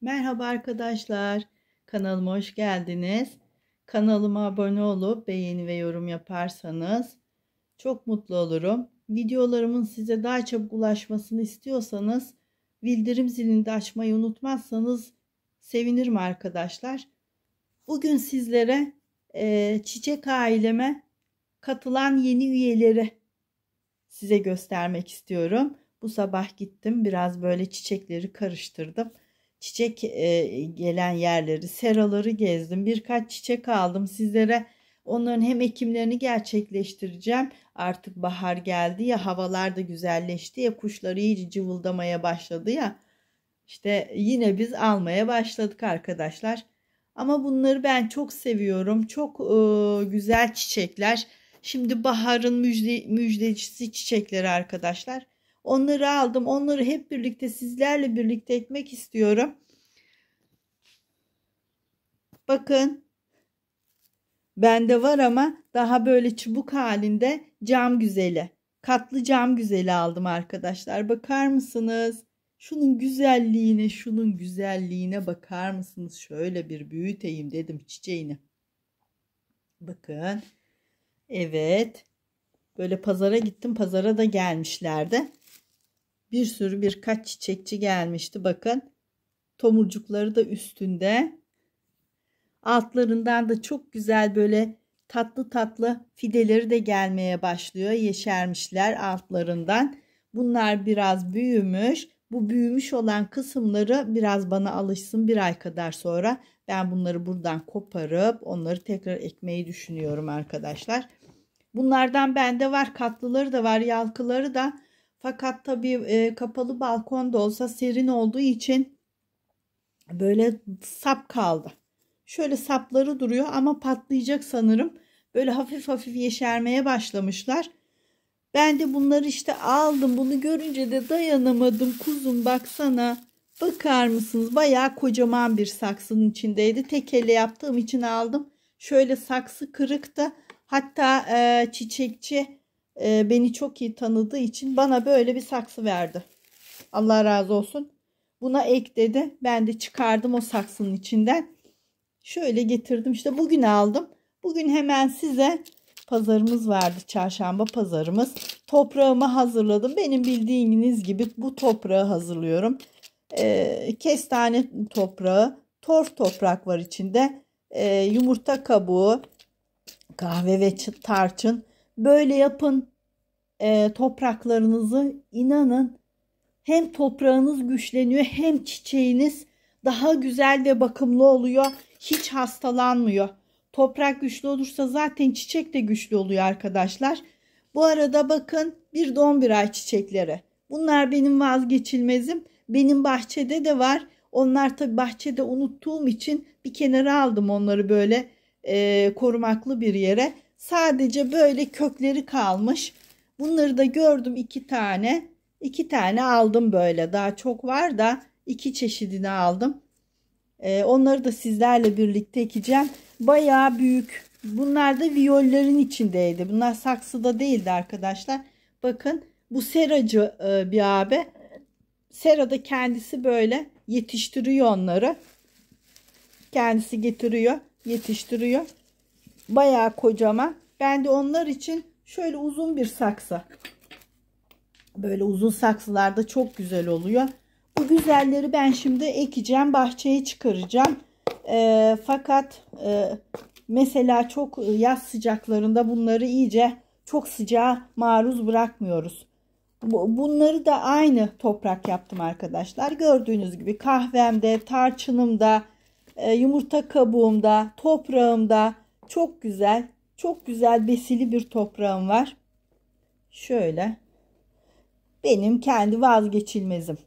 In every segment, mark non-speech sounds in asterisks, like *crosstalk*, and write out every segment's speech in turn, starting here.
Merhaba arkadaşlar. Kanalıma hoş geldiniz. Kanalıma abone olup beğeni ve yorum yaparsanız çok mutlu olurum. Videolarımın size daha çabuk ulaşmasını istiyorsanız bildirim zilini de açmayı unutmazsanız sevinirim arkadaşlar. Bugün sizlere e, çiçek aileme katılan yeni üyeleri size göstermek istiyorum. Bu sabah gittim biraz böyle çiçekleri karıştırdım çiçek e, gelen yerleri, seraları gezdim. Birkaç çiçek aldım. Sizlere onların hem ekimlerini gerçekleştireceğim. Artık bahar geldi ya, havalar da güzelleşti ya, kuşlar iyice cıvıldamaya başladı ya. İşte yine biz almaya başladık arkadaşlar. Ama bunları ben çok seviyorum. Çok e, güzel çiçekler. Şimdi baharın müjde, müjdecisi çiçekleri arkadaşlar. Onları aldım. Onları hep birlikte sizlerle birlikte etmek istiyorum. Bakın bende var ama daha böyle çubuk halinde cam güzeli. Katlı cam güzeli aldım arkadaşlar. Bakar mısınız? Şunun güzelliğine, şunun güzelliğine bakar mısınız? Şöyle bir büyüteyim dedim çiçeğini. Bakın. Evet. Böyle pazara gittim. Pazara da gelmişlerdi bir sürü birkaç çiçekçi gelmişti bakın. Tomurcukları da üstünde. Altlarından da çok güzel böyle tatlı tatlı fideleri de gelmeye başlıyor. Yeşermişler altlarından. Bunlar biraz büyümüş. Bu büyümüş olan kısımları biraz bana alışsın bir ay kadar sonra ben bunları buradan koparıp onları tekrar ekmeyi düşünüyorum arkadaşlar. Bunlardan bende var katlıları da var yalkıları da fakat tabii e, kapalı balkonda olsa serin olduğu için böyle sap kaldı. Şöyle sapları duruyor ama patlayacak sanırım. Böyle hafif hafif yeşermeye başlamışlar. Ben de bunları işte aldım. Bunu görünce de dayanamadım. Kuzum baksana. Bakar mısınız? Bayağı kocaman bir saksının içindeydi. Tek elle yaptığım için aldım. Şöyle saksı kırık da hatta e, çiçekçi e, beni çok iyi tanıdığı için bana böyle bir saksı verdi. Allah razı olsun. Buna ek dedi. Ben de çıkardım o saksının içinden. Şöyle getirdim. İşte bugün aldım. Bugün hemen size pazarımız vardı. Çarşamba pazarımız. Toprağımı hazırladım. Benim bildiğiniz gibi bu toprağı hazırlıyorum. E, kestane toprağı, torf toprak var içinde. E, yumurta kabuğu, kahve ve tarçın, Böyle yapın e, topraklarınızı inanın hem toprağınız güçleniyor hem çiçeğiniz daha güzel ve bakımlı oluyor. Hiç hastalanmıyor. Toprak güçlü olursa zaten çiçek de güçlü oluyor arkadaşlar. Bu arada bakın bir don bir donbiray çiçekleri. Bunlar benim vazgeçilmezim. Benim bahçede de var. Onlar tabi bahçede unuttuğum için bir kenara aldım onları böyle e, korumaklı bir yere. Sadece böyle kökleri kalmış. Bunları da gördüm iki tane. İki tane aldım böyle. Daha çok var da iki çeşidini aldım. Ee, onları da sizlerle birlikte ekeceğim. Bayağı büyük. Bunlar da viyollerin içindeydi. Bunlar saksıda değildi arkadaşlar. Bakın bu seracı e, bir abi. Sera da kendisi böyle yetiştiriyor onları. Kendisi getiriyor, yetiştiriyor. Bayağı kocaman. Ben de onlar için şöyle uzun bir saksı. Böyle uzun saksılarda çok güzel oluyor. Bu güzelleri ben şimdi ekeceğim. Bahçeye çıkaracağım. E, fakat e, mesela çok yaz sıcaklarında bunları iyice çok sıcağa maruz bırakmıyoruz. Bunları da aynı toprak yaptım arkadaşlar. Gördüğünüz gibi kahvemde, tarçınımda, e, yumurta kabuğumda, toprağımda, çok güzel, çok güzel besili bir toprağım var. Şöyle. Benim kendi vazgeçilmezim.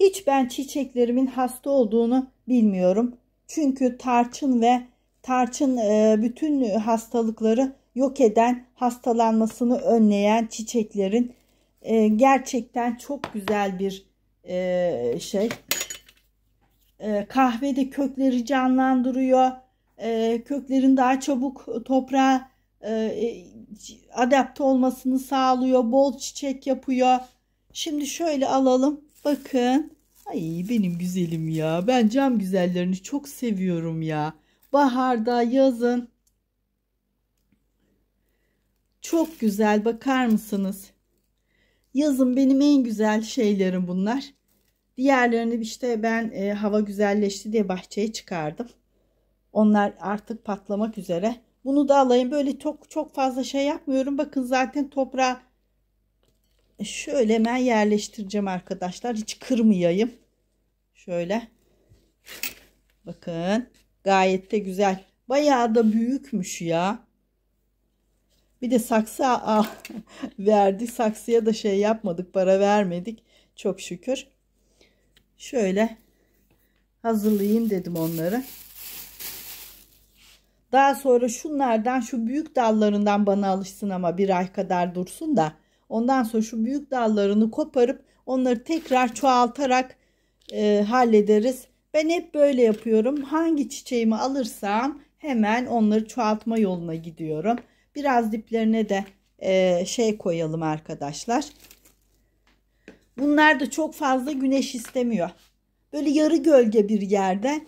Hiç ben çiçeklerimin hasta olduğunu bilmiyorum. Çünkü tarçın ve tarçın e, bütün hastalıkları yok eden, hastalanmasını önleyen çiçeklerin e, gerçekten çok güzel bir e, şey. Kahvede kökleri canlandırıyor e, köklerin daha çabuk e, toprağa e, adapte olmasını sağlıyor. Bol çiçek yapıyor. Şimdi şöyle alalım. Bakın. Ay benim güzelim ya. Ben cam güzellerini çok seviyorum ya. Baharda, yazın. Çok güzel bakar mısınız? Yazın benim en güzel şeylerim bunlar. Diğerlerini işte ben e, hava güzelleşti diye bahçeye çıkardım. Onlar artık patlamak üzere. Bunu da alayım. Böyle çok çok fazla şey yapmıyorum. Bakın zaten toprağa şöyle hemen yerleştireceğim arkadaşlar. Hiç kırmayayım. Şöyle. Bakın. Gayet de güzel. Bayağı da büyükmüş ya. Bir de saksı *laughs* verdi. Saksıya da şey yapmadık. Para vermedik. Çok şükür. Şöyle hazırlayayım dedim onları. Daha sonra şunlardan şu büyük dallarından bana alışsın ama bir ay kadar dursun da ondan sonra şu büyük dallarını koparıp onları tekrar çoğaltarak e, hallederiz. Ben hep böyle yapıyorum. Hangi çiçeğimi alırsam hemen onları çoğaltma yoluna gidiyorum. Biraz diplerine de e, şey koyalım arkadaşlar. Bunlar da çok fazla güneş istemiyor. Böyle yarı gölge bir yerde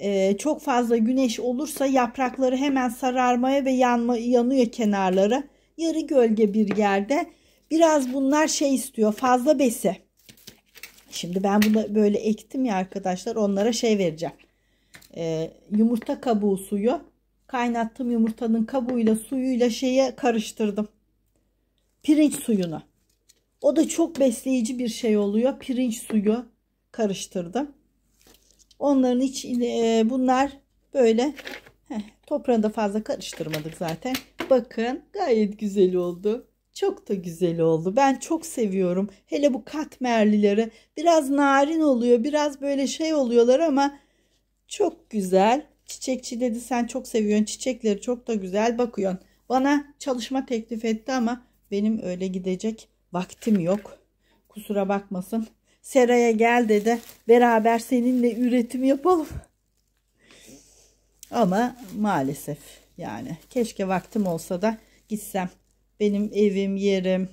ee, çok fazla güneş olursa yaprakları hemen sararmaya ve yanma, yanıyor kenarları. Yarı gölge bir yerde. Biraz bunlar şey istiyor fazla besi. Şimdi ben bunu böyle ektim ya arkadaşlar onlara şey vereceğim. E, yumurta kabuğu suyu. kaynattım yumurtanın kabuğuyla suyuyla şeye karıştırdım. Pirinç suyunu. O da çok besleyici bir şey oluyor. Pirinç suyu karıştırdım. Onların iç e, bunlar böyle heh, da fazla karıştırmadık zaten. Bakın gayet güzel oldu. Çok da güzel oldu. Ben çok seviyorum. Hele bu katmerlileri biraz narin oluyor. Biraz böyle şey oluyorlar ama çok güzel. Çiçekçi dedi sen çok seviyorsun. Çiçekleri çok da güzel bakıyorsun. Bana çalışma teklif etti ama benim öyle gidecek vaktim yok. Kusura bakmasın. Sera'ya gel dedi. Beraber seninle üretim yapalım. Ama maalesef yani keşke vaktim olsa da gitsem. Benim evim, yerim,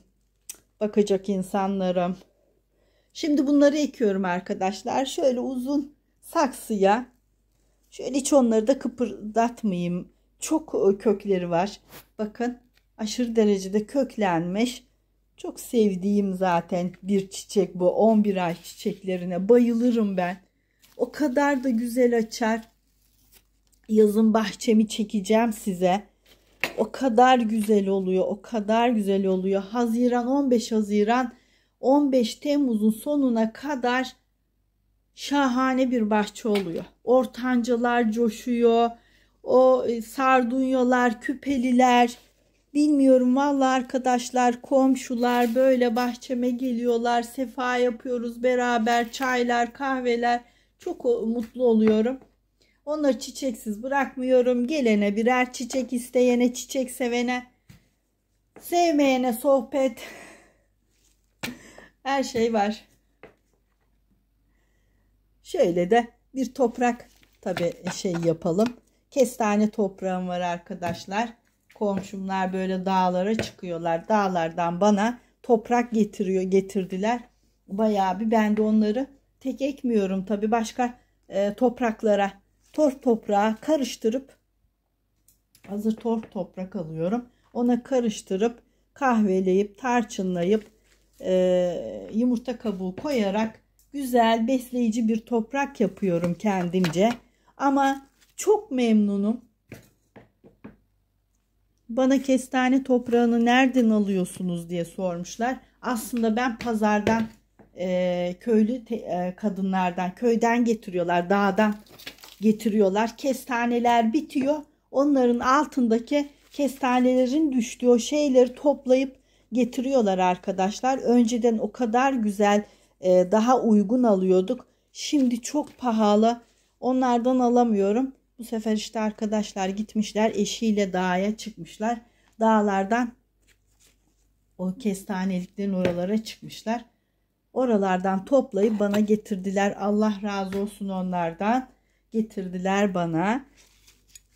bakacak insanlarım. Şimdi bunları ekiyorum arkadaşlar. Şöyle uzun saksıya. Şöyle hiç onları da kıpırdatmayayım. Çok kökleri var. Bakın aşırı derecede köklenmiş. Çok sevdiğim zaten bir çiçek bu. 11 ay çiçeklerine bayılırım ben. O kadar da güzel açar. Yazın bahçemi çekeceğim size. O kadar güzel oluyor. O kadar güzel oluyor. Haziran 15 Haziran 15 Temmuz'un sonuna kadar şahane bir bahçe oluyor. Ortancalar coşuyor. O e, sardunyalar, küpeliler, Bilmiyorum valla arkadaşlar komşular böyle bahçeme geliyorlar. Sefa yapıyoruz beraber çaylar kahveler. Çok mutlu oluyorum. Onları çiçeksiz bırakmıyorum. Gelene birer çiçek isteyene çiçek sevene sevmeyene sohbet. *laughs* Her şey var. Şöyle de bir toprak tabi şey yapalım. Kestane toprağım var arkadaşlar. Komşumlar böyle dağlara çıkıyorlar. Dağlardan bana toprak getiriyor, getirdiler. Bayağı bir ben de onları tek ekmiyorum tabi başka e, topraklara tor toprağa karıştırıp hazır tor toprak alıyorum. Ona karıştırıp kahveleyip tarçınlayıp e, yumurta kabuğu koyarak güzel besleyici bir toprak yapıyorum kendimce. Ama çok memnunum bana kestane toprağını nereden alıyorsunuz diye sormuşlar. Aslında ben pazardan e, köylü te, e, kadınlardan köyden getiriyorlar dağdan getiriyorlar. Kestaneler bitiyor. Onların altındaki kestanelerin düştüğü o şeyleri toplayıp getiriyorlar arkadaşlar. Önceden o kadar güzel e, daha uygun alıyorduk. Şimdi çok pahalı. Onlardan alamıyorum. Bu sefer işte arkadaşlar gitmişler eşiyle dağa çıkmışlar. Dağlardan o kestaneliklerin oralara çıkmışlar. Oralardan toplayıp bana getirdiler. Allah razı olsun onlardan. Getirdiler bana.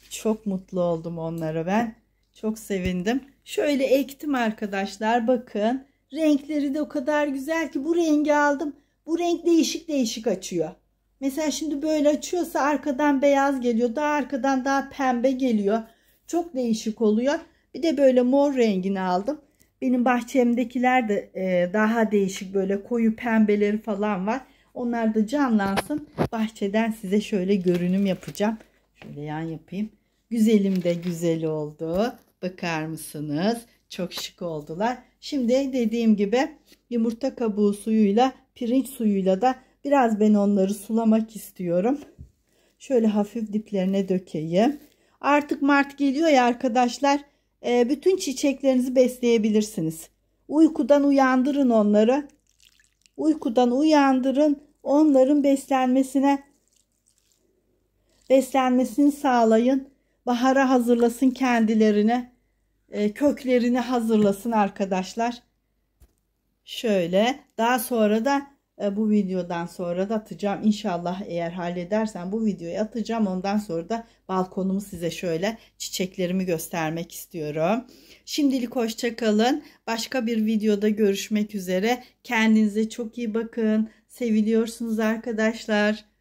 Çok mutlu oldum onlara ben. Çok sevindim. Şöyle ektim arkadaşlar. Bakın renkleri de o kadar güzel ki bu rengi aldım. Bu renk değişik değişik açıyor. Mesela şimdi böyle açıyorsa arkadan beyaz geliyor. Daha arkadan daha pembe geliyor. Çok değişik oluyor. Bir de böyle mor rengini aldım. Benim bahçemdekiler de e, daha değişik böyle koyu pembeleri falan var. Onlar da canlansın. Bahçeden size şöyle görünüm yapacağım. Şöyle yan yapayım. Güzelim de güzel oldu. Bakar mısınız? Çok şık oldular. Şimdi dediğim gibi yumurta kabuğu suyuyla pirinç suyuyla da Biraz ben onları sulamak istiyorum. Şöyle hafif diplerine dökeyim. Artık Mart geliyor ya arkadaşlar. Ee, bütün çiçeklerinizi besleyebilirsiniz. Uykudan uyandırın onları. Uykudan uyandırın. Onların beslenmesine beslenmesini sağlayın. Bahara hazırlasın kendilerini. Ee, köklerini hazırlasın arkadaşlar. Şöyle daha sonra da ee, bu videodan sonra da atacağım. İnşallah eğer halledersen bu videoyu atacağım. Ondan sonra da balkonumu size şöyle çiçeklerimi göstermek istiyorum. Şimdilik hoşçakalın. Başka bir videoda görüşmek üzere. Kendinize çok iyi bakın. Seviliyorsunuz arkadaşlar.